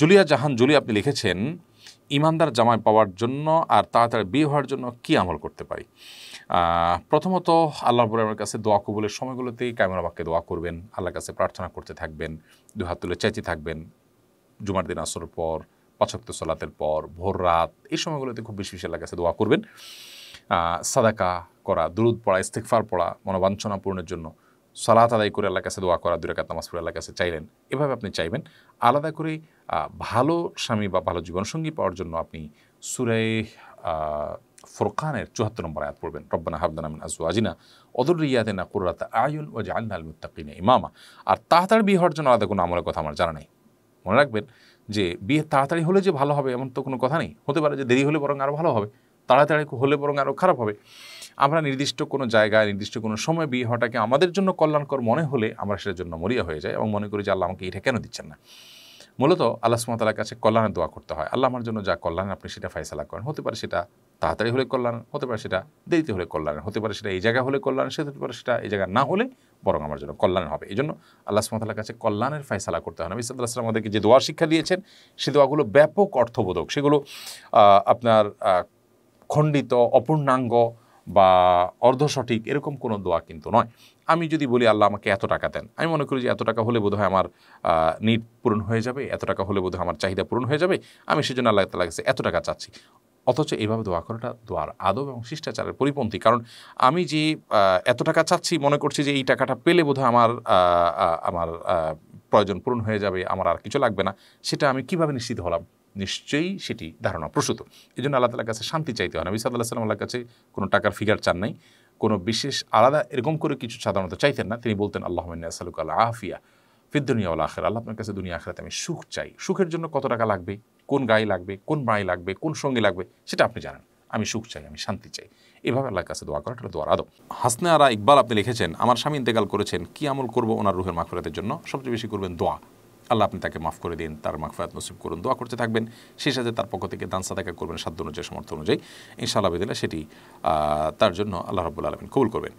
Julia জাহান Julie আপনি লিখেছেন ইমানদার জামাই পাওয়ার জন্য আর তাড়াতাড়ি বিয়ে হওয়ার জন্য কি আমল করতে পারি প্রথমত আল্লাহ আমার কাছে দোয়া কবুলের সময়গুলোতেই ক্যামেরা আমাকে দোয়া করবেন আল্লাহর কাছে প্রার্থনা করতে থাকবেন দু হাত তুলে চাইতে থাকবেন জুমার দিন আসর পর পাচক্ত সলাতের পর ভোর রাত এই সময়গুলোতে খুব বেশি বেশি আল্লাহ কাছে দোয়া করবেন সাদাকা করা দুরুদ পড়া ইস্তেকফার পড়া মনোবাঞ্ছনা পূরণের জন্য সালাত আদায় করে আল্লাহ কাছে দোয়া করা দুই রাকাত নামাজ পড়ে আল্লাহ কাছে চাইলেন এভাবে আপনি চাইবেন আলাদা করে ভালো স্বামী বা ভালো জীবনসঙ্গী পাওয়ার জন্য আপনি সুরাই ফোরকানের চুয়াত্তর নম্বর আয়াত পড়বেন রব্বানা হাবদানা মিন আজওয়াজিনা অদুরিয়াতেনা কুরাত আয়ুন ও জাহান্না আল মুত্তাকিনা ইমামা আর তাড়াতাড়ি বিয়ে হওয়ার জন্য আলাদা কোনো আমলের কথা আমার জানা নেই মনে রাখবেন যে বিয়ে তাড়াতাড়ি হলে যে ভালো হবে এমন তো কোনো কথা নেই হতে পারে যে দেরি হলে বরং আরও ভালো হবে তাড়াতাড়ি হলে বরং আরও খারাপ হবে আমরা নির্দিষ্ট কোনো জায়গায় নির্দিষ্ট কোনো সময় বিয়ে হওয়াটাকে আমাদের জন্য কল্যাণকর মনে হলে আমরা সেটার জন্য মরিয়া হয়ে যাই এবং মনে করি যে আল্লাহ আমাকে এটা কেন দিচ্ছেন না মূলত আল্লাহ সুমতালার কাছে কল্যাণের দোয়া করতে হয় আল্লাহ আমার জন্য যা কল্যাণ আপনি সেটা ফাইসালা করেন হতে পারে সেটা তাড়াতাড়ি হলে কল্যাণ হতে পারে সেটা দেরিতে হলে কল্যাণ হতে পারে সেটা এই জায়গা হলে কল্যাণ সে হতে পারে সেটা এই জায়গা না হলে বরং আমার জন্য কল্যাণ হবে এই জন্য আল্লাহ সুমতালার কাছে কল্যাণের ফাইসালা করতে হয় নবী সাল্লাহ আমাদেরকে যে দোয়া শিক্ষা দিয়েছেন সে দোয়াগুলো ব্যাপক অর্থবোধক সেগুলো আপনার খণ্ডিত অপূর্ণাঙ্গ বা অর্ধ সঠিক এরকম কোনো দোয়া কিন্তু নয় আমি যদি বলি আল্লাহ আমাকে এত টাকা দেন আমি মনে করি যে এত টাকা হলে বোধহয় আমার নিট পূরণ হয়ে যাবে এত টাকা হলে বোধহয় আমার চাহিদা পূরণ হয়ে যাবে আমি সেজন্য আল্লাহ তালা কাছে এত টাকা চাচ্ছি অথচ এইভাবে দোয়া করাটা দোয়ার আদব এবং শিষ্টাচারের পরিপন্থী কারণ আমি যে এত টাকা চাচ্ছি মনে করছি যে এই টাকাটা পেলে বোধহয় আমার আমার প্রয়োজন পূরণ হয়ে যাবে আমার আর কিছু লাগবে না সেটা আমি কিভাবে নিশ্চিত হলাম নিশ্চয়ই সেটি ধারণা প্রসূত এই জন্য আল্লাহ কাছে শান্তি চাইতে হয় নবী সাদাল্লাহ সাল্লাম আল্লাহর কাছে কোনো টাকার ফিগার চান নাই কোনো বিশেষ আলাদা এরকম করে কিছু সাধারণত চাইতেন না তিনি বলতেন আল্লাহ সালুক আল্লাহ আফিয়া ফিদ্দুনিয়া আল্লাহ আখের আল্লাহ আপনার কাছে দুনিয়া আখেরাতে আমি সুখ চাই সুখের জন্য কত টাকা লাগবে কোন গায়ে লাগবে কোন বাঁয়ে লাগবে কোন সঙ্গে লাগবে সেটা আপনি জানেন আমি সুখ চাই আমি শান্তি চাই এভাবে আল্লাহর কাছে দোয়া করা একটা দোয়ার আদব হাসনে আরা ইকবাল আপনি লিখেছেন আমার স্বামী ইন্তেকাল করেছেন কি আমল করবো ওনার রুহের মাখরাতের জন্য সবচেয়ে বেশি করবেন দোয়া আল্লাহ আপনি তাকে মাফ করে দিন তার মাফায়াত নসিব করুন দোয়া করতে থাকবেন সেই সাথে তার পক্ষ থেকে দান সাদাকা করবেন সাধ্য অনুযায়ী সমর্থ অনুযায়ী ইনশাআল্লাহ বিদিল্লা সেটি তার জন্য আল্লাহ রবুল্লা আলমিন কবুল করবেন